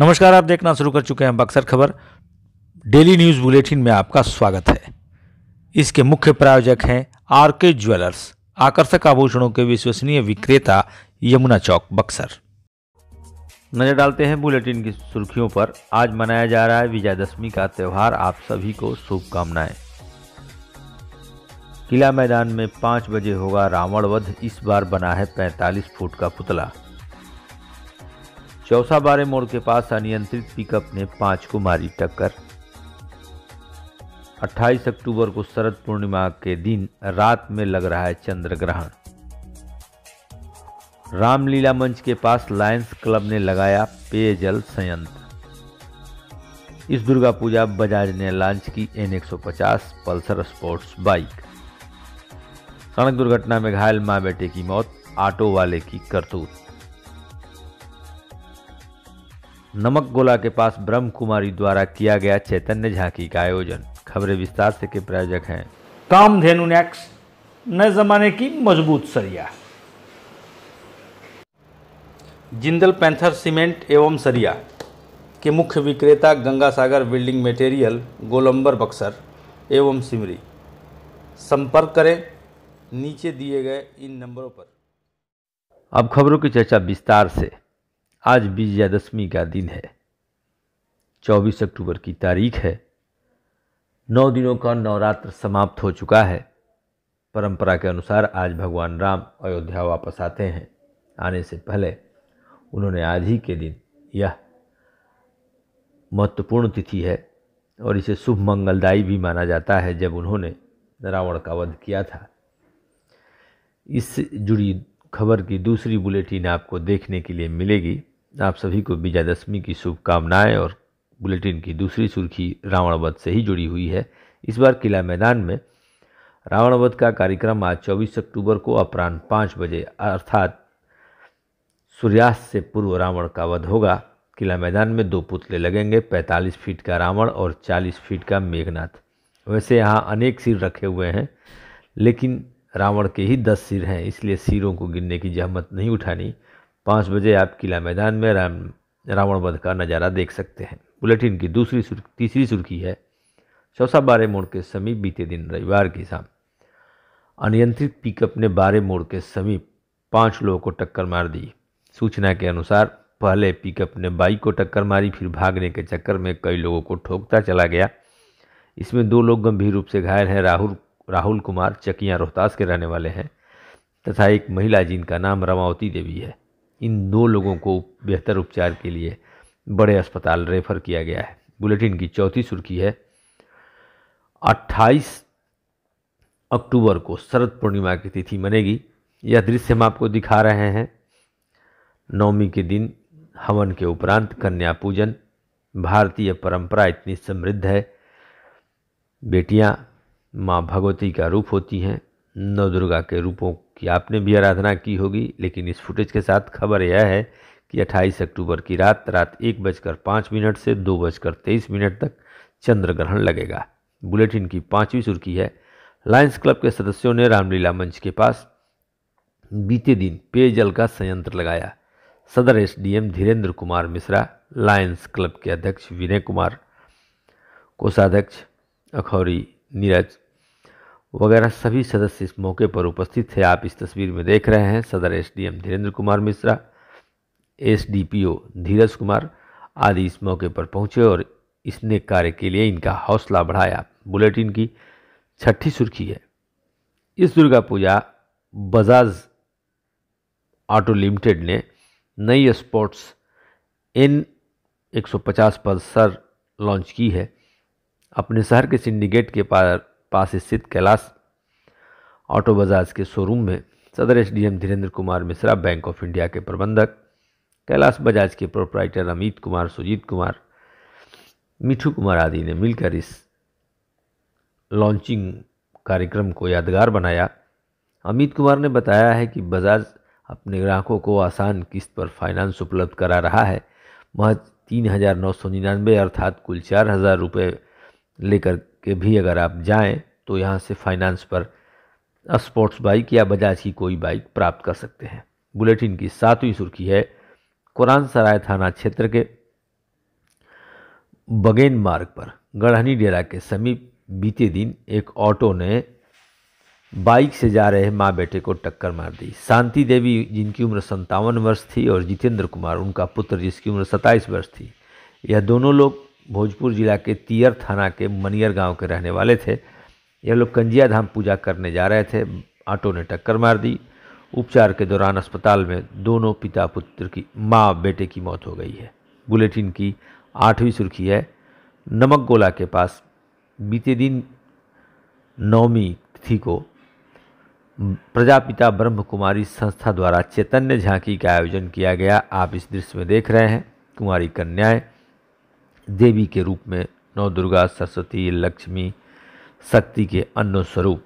नमस्कार आप देखना शुरू कर चुके हैं बक्सर खबर डेली न्यूज़ बुलेटिन में आपका स्वागत है इसके मुख्य प्रायोजक हैं आर के ज्वेलर्स आकर्षक आभूषणों के विश्वसनीय विक्रेता यमुना चौक बक्सर नज़र डालते हैं बुलेटिन की सुर्खियों पर आज मनाया जा रहा है विजयादशमी का त्यौहार आप सभी को शुभकामनाएं किला मैदान में पांच बजे होगा रावण वध इस बार बना है पैंतालीस फुट का पुतला चौसा बारे मोड़ के पास अनियंत्रित पिकअप ने पांच को मारी टक्कर 28 अक्टूबर को शरद पूर्णिमा के दिन रात में लग रहा है चंद्र ग्रहण रामलीला मंच के पास लायंस क्लब ने लगाया पेयजल संयंत्र इस दुर्गा पूजा बजाज ने लॉन्च की एन एक पल्सर स्पोर्ट्स बाइक सड़क दुर्घटना में घायल मां बेटे की मौत ऑटो वाले की करतूत नमक गोला के पास ब्रह्म कुमारी द्वारा किया गया चैतन्य झांकी का आयोजन खबरें विस्तार से के प्रायोजक हैं धेनु नेक्स नए जमाने की मजबूत सरिया जिंदल पैंथर सीमेंट एवं सरिया के मुख्य विक्रेता गंगा सागर बिल्डिंग मटेरियल गोलंबर बक्सर एवं सिमरी संपर्क करें नीचे दिए गए इन नंबरों पर अब खबरों की चर्चा विस्तार से आज विजयादशमी का दिन है 24 अक्टूबर की तारीख है नौ दिनों का नवरात्र समाप्त हो चुका है परंपरा के अनुसार आज भगवान राम अयोध्या वापस आते हैं आने से पहले उन्होंने आज ही के दिन यह महत्वपूर्ण तिथि है और इसे शुभ मंगलदायी भी माना जाता है जब उन्होंने रावण का वध किया था इससे जुड़ी खबर की दूसरी बुलेटिन आपको देखने के लिए मिलेगी आप सभी को विजयादशमी की शुभकामनाएं और बुलेटिन की दूसरी सुर्खी रावण वध से ही जुड़ी हुई है इस बार किला मैदान में रावण वध का कार्यक्रम आज 24 अक्टूबर को अपराह्न पाँच बजे अर्थात सूर्यास्त से पूर्व रावण का वध होगा किला मैदान में दो पुतले लगेंगे 45 फीट का रावण और 40 फीट का मेघनाथ वैसे यहाँ अनेक सिर रखे हुए हैं लेकिन रावण के ही दस सिर हैं इसलिए सिरों को गिनने की जहमत नहीं उठानी पाँच बजे आप किला मैदान में राम रावण वध का नज़ारा देख सकते हैं बुलेटिन की दूसरी सुर्ख तीसरी सुर्खी है चौसा बारे मोड़ के समीप बीते दिन रविवार की शाम अनियंत्रित पिकअप ने बारे मोड़ के समीप पाँच लोगों को टक्कर मार दी सूचना के अनुसार पहले पिकअप ने बाइक को टक्कर मारी फिर भागने के चक्कर में कई लोगों को ठोकता चला गया इसमें दो लोग गंभीर रूप से घायल हैं राहुल राहुल कुमार चकिया रोहतास के रहने वाले हैं तथा एक महिला जिनका नाम रमावती देवी है इन दो लोगों को बेहतर उपचार के लिए बड़े अस्पताल रेफर किया गया है बुलेटिन की चौथी सुर्खी है 28 अक्टूबर को शरद पूर्णिमा की तिथि मनेगी यह दृश्य हम आपको दिखा रहे हैं नवमी के दिन हवन के उपरांत कन्या पूजन भारतीय परंपरा इतनी समृद्ध है बेटियां माँ भगवती का रूप होती हैं नव दुर्गा के रूपों की आपने भी आराधना की होगी लेकिन इस फुटेज के साथ खबर यह है कि 28 अक्टूबर की रात रात एक बजकर पाँच मिनट से दो बजकर तेईस मिनट तक चंद्र ग्रहण लगेगा बुलेटिन की पांचवी सुर्खी है लायंस क्लब के सदस्यों ने रामलीला मंच के पास बीते दिन पेयजल का संयंत्र लगाया सदर SDM Dhirendra Kumar Mishra Lions Club के अध्यक्ष विनय कुमार कोषाध्यक्ष अखौरी नीरज वगैरह सभी सदस्य इस मौके पर उपस्थित थे आप इस तस्वीर में देख रहे हैं सदर एसडीएम धीरेन्द्र कुमार मिश्रा एसडीपीओ धीरज कुमार आदि इस मौके पर पहुंचे और इसने कार्य के लिए इनका हौसला बढ़ाया बुलेटिन की छठी सुर्खी है इस दुर्गा पूजा बजाज ऑटो लिमिटेड ने नई स्पोर्ट्स एन 150 पल्सर लॉन्च की है अपने शहर के सिंडिकेट के पार पास स्थित कैलाश ऑटो बजाज के शोरूम में सदर SDM Dhirendra Kumar Mishra bank of India के प्रबंधक कैलाश बजाज के प्रोपराइटर अमित कुमार सुजीत कुमार मिठू कुमार आदि ने मिलकर इस लॉन्चिंग कार्यक्रम को यादगार बनाया अमित कुमार ने बताया है कि बजाज अपने ग्राहकों को आसान किस्त पर फाइनेंस उपलब्ध करा रहा है महज तीन हज़ार नौ सौ निन्यानवे अर्थात कुल चार हज़ार रुपये लेकर के भी अगर आप जाएं तो यहाँ से फाइनेंस पर स्पोर्ट्स बाइक या बजाज की कोई बाइक प्राप्त कर सकते हैं बुलेटिन की सातवीं सुर्खी है कुरान सराय थाना क्षेत्र के बगेन मार्ग पर गढ़हनी डेरा के समीप बीते दिन एक ऑटो ने बाइक से जा रहे माँ बेटे को टक्कर मार दी शांति देवी जिनकी उम्र संतावन वर्ष थी और जितेंद्र कुमार उनका पुत्र जिसकी उम्र सत्ताईस वर्ष थी यह दोनों लोग भोजपुर ज़िला के तियर थाना के मनियर गांव के रहने वाले थे यह लोग कंजिया धाम पूजा करने जा रहे थे ऑटो ने टक्कर मार दी उपचार के दौरान अस्पताल में दोनों पिता पुत्र की माँ बेटे की मौत हो गई है बुलेटिन की आठवीं सुर्खी है नमक गोला के पास बीते दिन नौमी तिथि को प्रजापिता ब्रह्म कुमारी संस्था द्वारा चैतन्य झांकी का आयोजन किया गया आप इस दृश्य में देख रहे हैं कुमारी कन्याएं देवी के रूप में नौ दुर्गा सरस्वती लक्ष्मी शक्ति के अन्य स्वरूप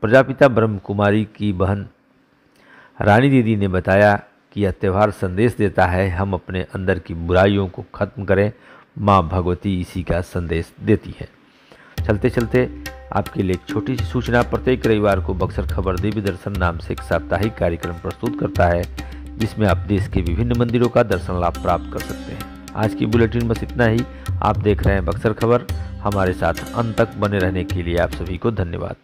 प्रजापिता ब्रह्म कुमारी की बहन रानी दीदी ने बताया कि यह त्यौहार संदेश देता है हम अपने अंदर की बुराइयों को खत्म करें माँ भगवती इसी का संदेश देती है चलते चलते आपके लिए एक छोटी सी सूचना प्रत्येक रविवार को बक्सर खबर देवी दर्शन नाम से एक साप्ताहिक कार्यक्रम प्रस्तुत करता है जिसमें आप देश के विभिन्न मंदिरों का दर्शन लाभ प्राप्त कर सकते हैं आज की बुलेटिन बस इतना ही आप देख रहे हैं बक्सर खबर हमारे साथ अंत तक बने रहने के लिए आप सभी को धन्यवाद